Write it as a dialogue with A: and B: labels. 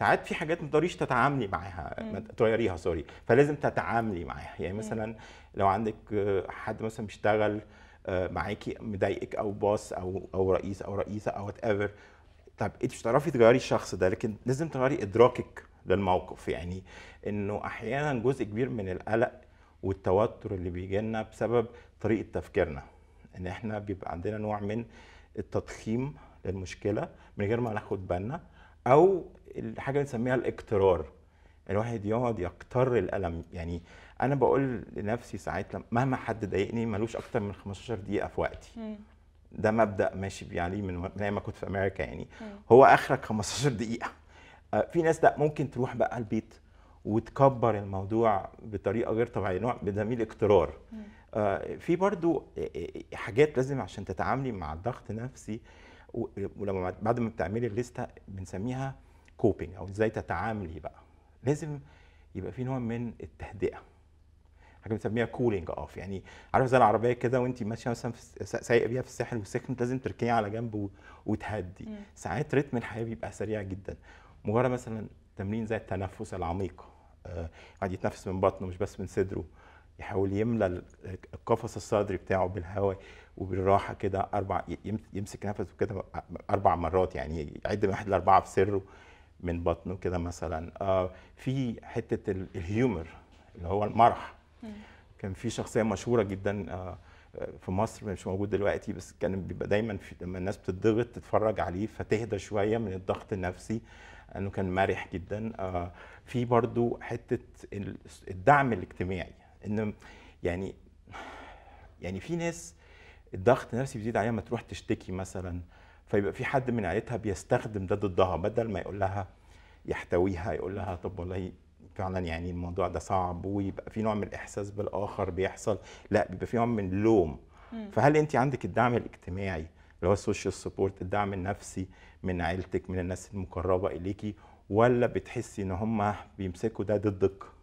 A: ساعات في حاجات ما تقدريش تتعاملي معاها تغيريها سوري فلازم تتعاملي معاها يعني مثلا لو عندك حد مثلا بيشتغل آه، معاكي مضايقك او باص او او رئيس او رئيسه او وات ايفر طب انت مش هتعرفي تغيري الشخص ده لكن لازم تغيري ادراكك للموقف يعني انه احيانا جزء كبير من القلق والتوتر اللي بيجي لنا بسبب طريقه تفكيرنا ان احنا بيبقى عندنا نوع من التضخيم للمشكله من غير ما ناخد بالنا او الحاجه اللي بنسميها الاقترار الواحد يقعد يقتر الالم يعني انا بقول لنفسي ساعات مهما حد ضايقني ملوش اكتر من 15 دقيقه في وقتي ده مبدا ماشي بيه عليه من ايام ما كنت في امريكا يعني هو اخرك 15 دقيقه آه، في ناس لا ممكن تروح بقى البيت وتكبر الموضوع بطريقه غير طبيعيه نوع بنسميه اقترار آه، في برضو آه، حاجات لازم عشان تتعاملي مع الضغط النفسي ولما بعد ما بتعملي الليسته بنسميها كوبينج او ازاي تتعاملي بقى لازم يبقى في نوع من التهدئه حاجه بنسميها كولينج اوف يعني عارف زي العربيه كده وانت ماشيه مثلا سايقه بيها في الساحل وسخنت لازم تركنيها على جنب وتهدي مم. ساعات رتم الحياه بيبقى سريع جدا مجرد مثلا تمرين زي التنفس العميق آه، يعني يتنفس من بطنه مش بس من صدره يحاول يملى القفص الصدري بتاعه بالهواء وبالراحه كده اربع يمسك نفسه كده اربع مرات يعني يعد من واحد لاربعه في سره من بطنه كده مثلا آه في حته الهيومر اللي هو المرح كان في شخصيه مشهوره جدا آه في مصر مش موجود دلوقتي بس كان بيبقى دايما في لما الناس بتضغط تتفرج عليه فتهدى شويه من الضغط النفسي انه كان مرح جدا آه في برضو حته الدعم الاجتماعي ان يعني يعني في ناس الضغط النفسي بيزيد عليها ما تروح تشتكي مثلا فيبقى في حد من عائلتها بيستخدم ده ضدها بدل ما يقول لها يحتويها يقول لها طب والله فعلا يعني الموضوع ده صعب ويبقى في نوع من الاحساس بالاخر بيحصل لا بيبقى في نوع من اللوم فهل انت عندك الدعم الاجتماعي اللي هو السوشيال سبورت الدعم النفسي من عيلتك من الناس المقربه اليكي ولا بتحسي ان هم بيمسكوا ده ضدك